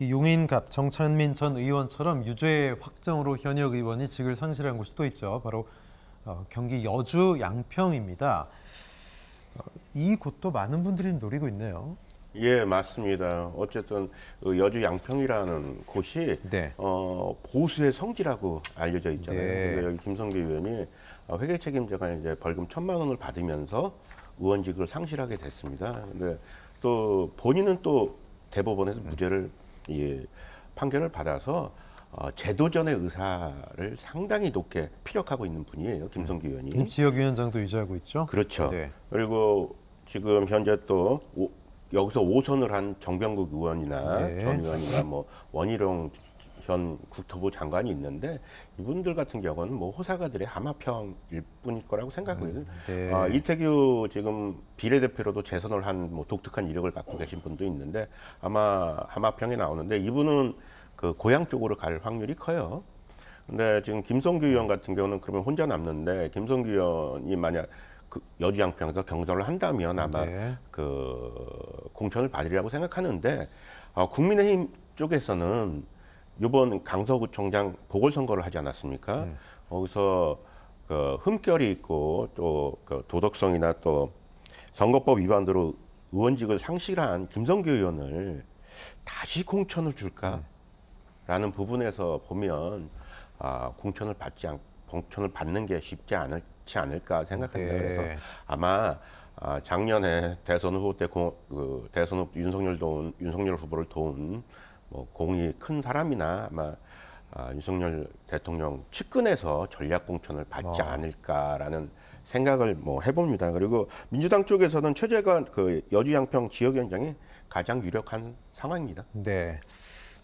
용인갑 정찬민 전 의원처럼 유죄 확정으로 현역 의원이 직을 상실한 곳도 있죠. 바로 어, 경기 여주 양평입니다. 어, 이 곳도 많은 분들이 노리고 있네요. 예, 맞습니다. 어쨌든 그 여주 양평이라는 곳이 네. 어, 보수의 성지라고 알려져 있잖아요. 네. 그래서 여기 김성기 의원이 어, 회계 책임자가 이제 벌금 천만 원을 받으면서 의원직을 상실하게 됐습니다. 근데 또 본인은 또 대법원에서 음. 무죄를 이 판결을 받아서 어, 제도전의 의사를 상당히 높게 피력하고 있는 분이에요. 김성규 음. 의원이. 김지혁 위원장도 유지하고 있죠. 그렇죠. 네. 그리고 지금 현재 또 오, 여기서 오선을 한 정병국 의원이나 네. 전 의원이나 뭐 원희룡 전 국토부 장관이 있는데 이분들 같은 경우는 뭐 호사가들의 하마평일 뿐일 거라고 생각하거든요. 음, 네. 아, 이태규 지금 비례대표로도 재선을 한 뭐 독특한 이력을 갖고 계신 분도 있는데 아마 하마평이 나오는데 이분은 그 고향 쪽으로 갈 확률이 커요. 근데 지금 김성규 의원 같은 경우는 그러면 혼자 남는데 김성규 의원이 만약 그 여주양평에서 경선을 한다면 아마 네. 그 공천을 받으리라고 생각하는데 어, 국민의힘 쪽에서는 이번 강서구청장 보궐선거를 하지 않았습니까? 음. 거기서 그 흠결이 있고 또그 도덕성이나 또 선거법 위반으로 의원직을 상실한 김성규 의원을 다시 공천을 줄까라는 음. 부분에서 보면 아, 공천을 받지 않 공천을 받는 게 쉽지 않지 않을까 생각합니다. 네. 그래서 아마 아, 작년에 대선 후보 때 고, 그 대선 후 윤석열 도 윤석열 후보를 도운 뭐 공이 큰 사람이나 아마 아, 윤석열 대통령 측근에서 전략 공천을 받지 아. 않을까라는 생각을 뭐 해봅니다. 그리고 민주당 쪽에서는 최재관 그 여주양평 지역위원장이 가장 유력한 상황입니다. 네,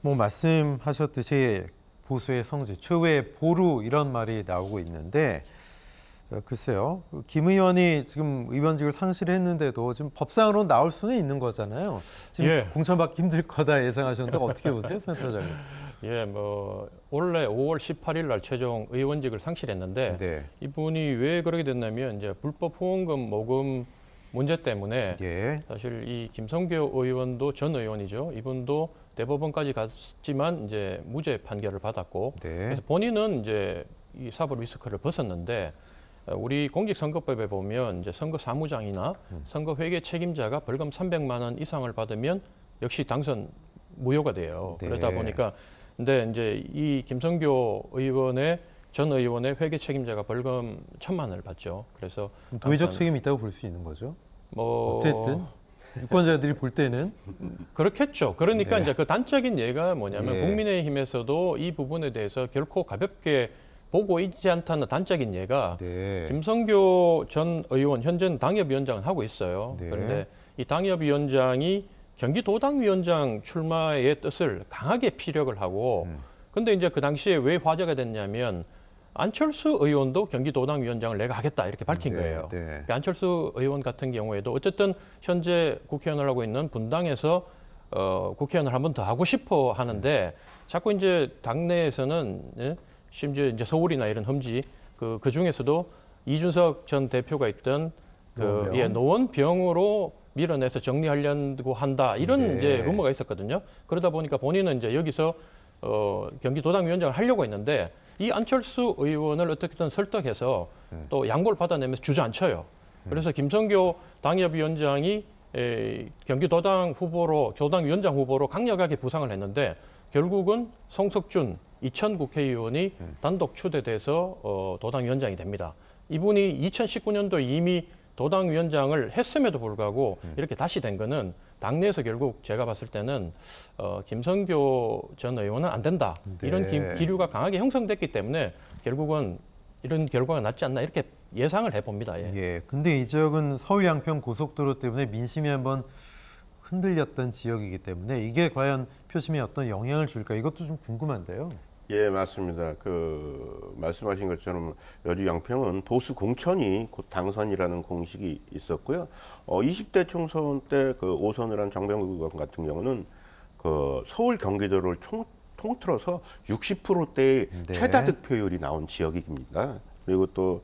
뭐 말씀하셨듯이 보수의 성지 최후의 보루 이런 말이 나오고 있는데 어, 글쎄요. 그 김 의원이 지금 의원직을 상실했는데도 지금 법상으로 나올 수는 있는 거잖아요. 지금 예. 공천받기 힘들 거다 예상하셨는데 어떻게 보세요, 센터장님? 예, 뭐 원래 5월 18일 날 최종 의원직을 상실했는데 네. 이분이 왜 그렇게 됐냐면 이제 불법 후원금 모금 문제 때문에 예. 사실 이 김성교 의원도 전 의원이죠. 이분도 대법원까지 갔지만 이제 무죄 판결을 받았고 네. 그래서 본인은 이제 이 사법 리스크를 벗었는데 우리 공직선거법에 보면 이제 선거 사무장이나 음. 선거 회계 책임자가 벌금 300만 원 이상을 받으면 역시 당선 무효가 돼요. 네. 그러다 보니까 근데 이제 이 김성교 의원의 전 의원의 회계 책임자가 벌금 천만 원을 받죠. 그래서 도의적 책임이 있다고 볼 수 있는 거죠. 뭐 어쨌든 유권자들이 볼 때는 그렇겠죠. 그러니까 네. 이제 그 단적인 예가 뭐냐면 네. 국민의힘에서도 이 부분에 대해서 결코 가볍게 보고 있지 않다는 단적인 예가 네. 김성교 전 의원 현재는 당협위원장을 하고 있어요. 네. 그런데 이 당협위원장이 경기도당 위원장 출마의 뜻을 강하게 피력을 하고 음. 근데 이제 그 당시에 왜 화제가 됐냐면 안철수 의원도 경기도당 위원장을 내가 하겠다 이렇게 밝힌 네, 거예요. 네, 그러니까 안철수 의원 같은 경우에도 어쨌든 현재 국회의원을 하고 있는 분당에서 어, 국회의원을 한 번 더 하고 싶어 하는데 네. 자꾸 이제 당내에서는 예? 심지어 이제 서울이나 이런 험지 그, 그 중에서도 이준석 전 대표가 있던 그 노원병. 예, 노원병으로 밀어내서 정리하려고 한다 이런 네. 이제 의무가 있었거든요. 그러다 보니까 본인은 이제 여기서 어, 경기도당 위원장을 하려고 했는데 이 안철수 의원을 어떻게든 설득해서 네. 또 양보를 받아내면서 주저앉혀요. 음. 그래서 김성교 당협위원장이 에, 경기도당 후보로 교당 위원장 후보로 강력하게 부상을 했는데 결국은 송석준 이천 국회의원이 네. 단독 추대돼서 어, 도당 위원장이 됩니다. 이분이 2019년도 이미 도당 위원장을 했음에도 불구하고 네. 이렇게 다시 된 거는 당내에서 결국 제가 봤을 때는 어, 김성교 전 의원은 안 된다 네. 이런 기, 기류가 강하게 형성됐기 때문에 결국은 이런 결과가 낫지 않나 이렇게 예상을 해봅니다. 예. 예. 근데 이 지역은 서울 양평 고속도로 때문에 민심이 한번 흔들렸던 지역이기 때문에 이게 과연 표심에 어떤 영향을 줄까 이것도 좀 궁금한데요. 예, 맞습니다. 그 말씀하신 것처럼 여주 양평은 보수 공천이 곧 당선이라는 공식이 있었고요. 어, 20대 총선 때 그 오선을 한 장병국 의원 같은 경우는 그 서울 경기도를 총, 통틀어서 60%대의 네. 최다 득표율이 나온 지역입니다. 그리고 또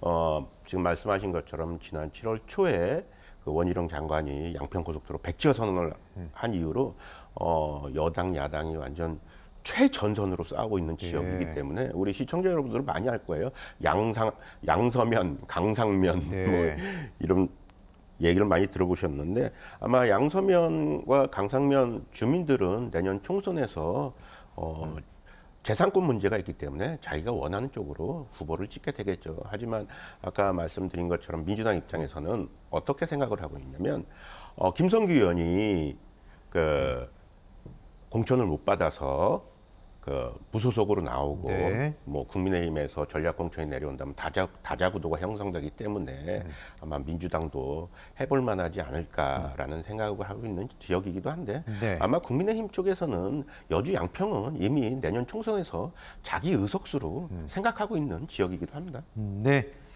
어, 지금 말씀하신 것처럼 지난 7월 초에 그 원희룡 장관이 양평고속도로 백지화 선언을 음. 한 이후로 어, 여당 야당이 완전 최전선으로 싸우고 있는 지역이기 예. 때문에 우리 시청자 여러분들은 많이 알 거예요. 양상, 양서면, 강상면 예. 뭐 이런 얘기를 많이 들어보셨는데 아마 양서면과 강상면 주민들은 내년 총선에서 어, 재산권 문제가 있기 때문에 자기가 원하는 쪽으로 후보를 찍게 되겠죠. 하지만 아까 말씀드린 것처럼 민주당 입장에서는 어떻게 생각을 하고 있냐면 어, 김성규 의원이 그 공천을 못 받아서 그 무소속으로 나오고 네. 뭐 국민의힘에서 전략 공천이 내려온다면 다자 다자 구도가 형성되기 때문에 음. 아마 민주당도 해볼 만하지 않을까라는 음. 생각을 하고 있는 지역이기도 한데 네. 아마 국민의힘 쪽에서는 여주 양평은 이미 내년 총선에서 자기 의석수로 음. 생각하고 있는 지역이기도 합니다. 음, 네.